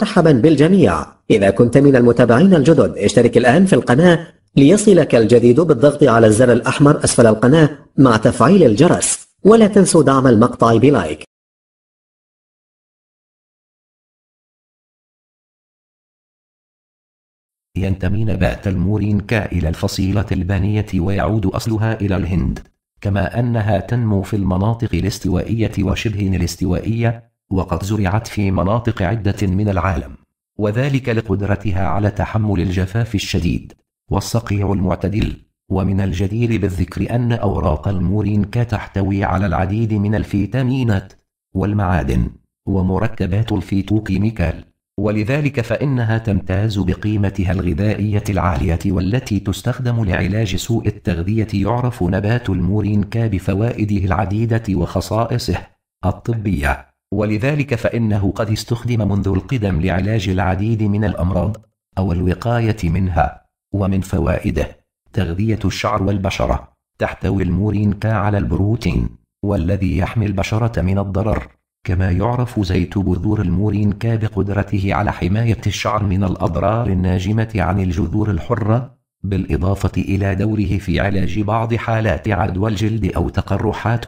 مرحبا بالجميع إذا كنت من المتابعين الجدد اشترك الآن في القناة ليصلك الجديد بالضغط على الزر الأحمر أسفل القناة مع تفعيل الجرس ولا تنسوا دعم المقطع بلايك ينتمي نبات المورينكا إلى الفصيلة البانية ويعود أصلها إلى الهند كما أنها تنمو في المناطق الاستوائية وشبه الاستوائية وقد زرعت في مناطق عدة من العالم وذلك لقدرتها على تحمل الجفاف الشديد والصقيع المعتدل ومن الجدير بالذكر أن أوراق المورينكا تحتوي على العديد من الفيتامينات والمعادن ومركبات الفيتوكيميكال ولذلك فإنها تمتاز بقيمتها الغذائية العالية والتي تستخدم لعلاج سوء التغذية يعرف نبات المورينكا بفوائده العديدة وخصائصه الطبية ولذلك فإنه قد استخدم منذ القدم لعلاج العديد من الأمراض أو الوقاية منها ومن فوائده تغذية الشعر والبشرة تحتوي المورينكا على البروتين والذي يحمي البشرة من الضرر كما يعرف زيت بذور المورينكا بقدرته على حماية الشعر من الأضرار الناجمة عن الجذور الحرة بالإضافة إلى دوره في علاج بعض حالات عدوى الجلد أو تقرحات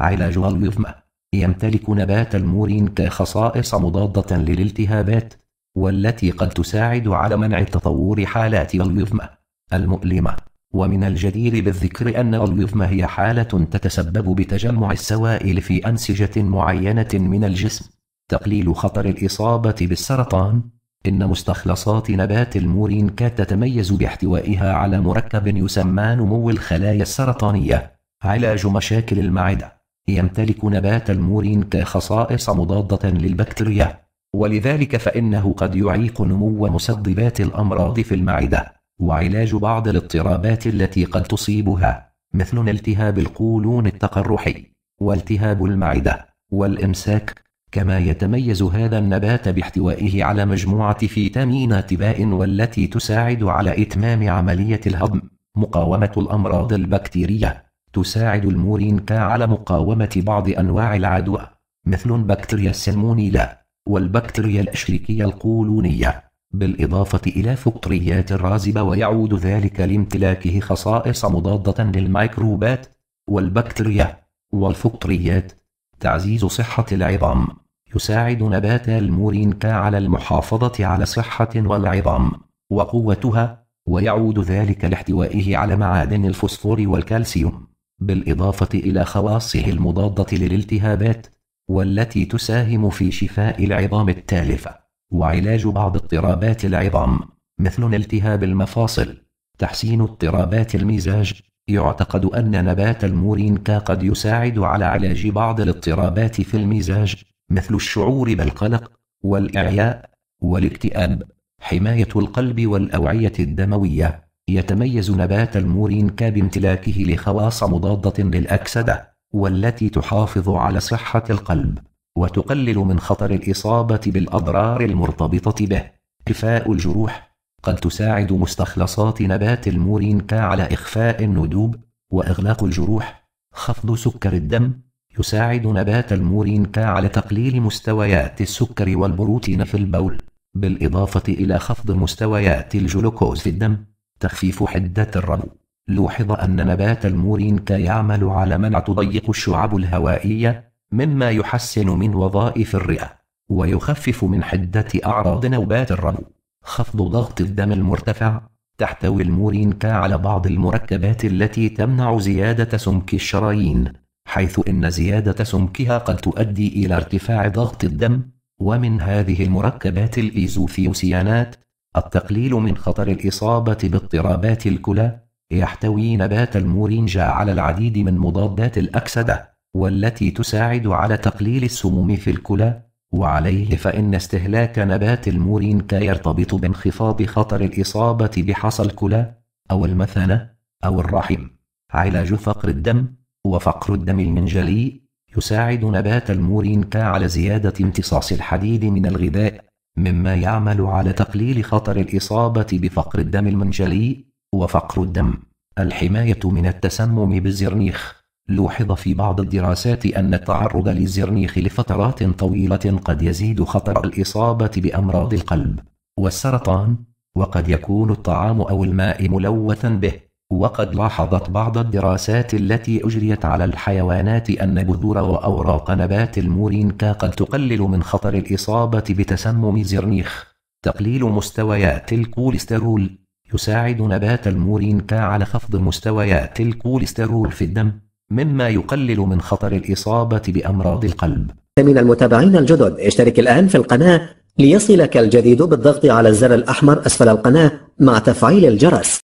علاج الوظمة يمتلك نبات المورينكا خصائص مضادة للالتهابات والتي قد تساعد على منع تطور حالات اليوفمة المؤلمة ومن الجدير بالذكر أن اليوفمة هي حالة تتسبب بتجمع السوائل في أنسجة معينة من الجسم تقليل خطر الإصابة بالسرطان إن مستخلصات نبات المورينكا تتميز باحتوائها على مركب يسمى نمو الخلايا السرطانية علاج مشاكل المعده يمتلك نبات المورينكا خصائص مضادة للبكتيريا ولذلك فإنه قد يعيق نمو مسببات الأمراض في المعدة وعلاج بعض الاضطرابات التي قد تصيبها مثل التهاب القولون التقرحي والتهاب المعدة والإمساك كما يتميز هذا النبات باحتوائه على مجموعة فيتامينات باء والتي تساعد على إتمام عملية الهضم مقاومة الأمراض البكتيرية تساعد المورينكا على مقاومة بعض أنواع العدوى مثل بكتيريا السلمونيلا والبكتيريا الأشريكية القولونية بالإضافة إلى فطريات الرازبة ويعود ذلك لامتلاكه خصائص مضادة للميكروبات والبكتيريا والفطريات تعزيز صحة العظام يساعد نبات المورينكا على المحافظة على صحة والعظام وقوتها ويعود ذلك لاحتوائه على معادن الفوسفور والكالسيوم بالإضافة إلى خواصه المضادة للالتهابات والتي تساهم في شفاء العظام التالفة وعلاج بعض اضطرابات العظام مثل التهاب المفاصل تحسين اضطرابات المزاج يعتقد أن نبات المورينكا قد يساعد على علاج بعض الاضطرابات في المزاج مثل الشعور بالقلق والإعياء والاكتئاب حماية القلب والأوعية الدموية يتميز نبات المورينكا بامتلاكه لخواص مضادة للأكسدة والتي تحافظ على صحة القلب وتقلل من خطر الإصابة بالأضرار المرتبطة به إخفاء الجروح قد تساعد مستخلصات نبات المورينكا على إخفاء الندوب وإغلاق الجروح خفض سكر الدم يساعد نبات المورينكا على تقليل مستويات السكر والبروتين في البول بالإضافة إلى خفض مستويات الجلوكوز في الدم تخفيف حدة الربو لوحظ أن نبات المورينكا يعمل على منع تضيق الشعب الهوائية مما يحسن من وظائف الرئة ويخفف من حدة أعراض نوبات الربو خفض ضغط الدم المرتفع تحتوي المورينكا على بعض المركبات التي تمنع زيادة سمك الشرايين حيث إن زيادة سمكها قد تؤدي إلى ارتفاع ضغط الدم ومن هذه المركبات الإيزوثيوسيانات التقليل من خطر الإصابة باضطرابات الكلى يحتوي نبات المورينجا على العديد من مضادات الأكسدة والتي تساعد على تقليل السموم في الكلى وعليه فإن استهلاك نبات المورينكا يرتبط بانخفاض خطر الإصابة بحصى الكلى أو المثانة أو الرحم علاج فقر الدم وفقر الدم المنجلي يساعد نبات المورينكا على زيادة امتصاص الحديد من الغذاء مما يعمل على تقليل خطر الإصابة بفقر الدم المنجلي وفقر الدم الحماية من التسمم بالزرنيخ لوحظ في بعض الدراسات أن التعرض للزرنيخ لفترات طويلة قد يزيد خطر الإصابة بأمراض القلب والسرطان وقد يكون الطعام أو الماء ملوثا به وقد لاحظت بعض الدراسات التي أجريت على الحيوانات أن بذور وأوراق نبات المورينكا قد تقلل من خطر الإصابة بتسمم زرنيخ تقليل مستويات الكوليسترول يساعد نبات المورينكا على خفض مستويات الكوليسترول في الدم مما يقلل من خطر الإصابة بأمراض القلب من المتابعين الجدد اشترك الآن في القناة ليصلك الجديد بالضغط على الزر الأحمر أسفل القناة مع تفعيل الجرس